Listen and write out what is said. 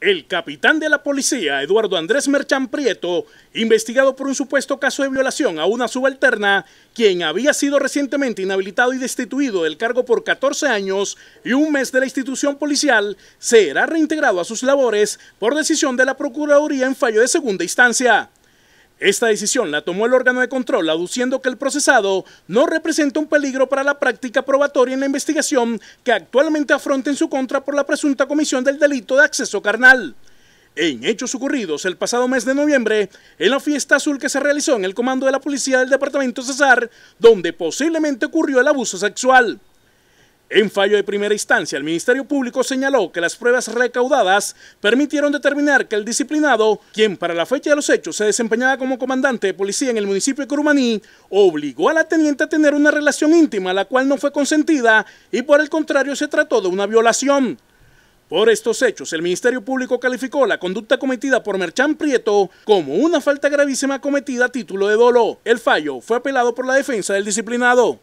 El capitán de la policía, Eduardo Andrés Merchan Prieto, investigado por un supuesto caso de violación a una subalterna, quien había sido recientemente inhabilitado y destituido del cargo por 14 años y un mes de la institución policial, será reintegrado a sus labores por decisión de la Procuraduría en fallo de segunda instancia. Esta decisión la tomó el órgano de control, aduciendo que el procesado no representa un peligro para la práctica probatoria en la investigación que actualmente afronta en su contra por la presunta comisión del delito de acceso carnal. En hechos ocurridos el pasado mes de noviembre, en la fiesta azul que se realizó en el comando de la policía del departamento Cesar, donde posiblemente ocurrió el abuso sexual. En fallo de primera instancia, el Ministerio Público señaló que las pruebas recaudadas permitieron determinar que el disciplinado, quien para la fecha de los hechos se desempeñaba como comandante de policía en el municipio de Curumaní, obligó a la teniente a tener una relación íntima, la cual no fue consentida y por el contrario se trató de una violación. Por estos hechos, el Ministerio Público calificó la conducta cometida por Merchán Prieto como una falta gravísima cometida a título de dolo. El fallo fue apelado por la defensa del disciplinado.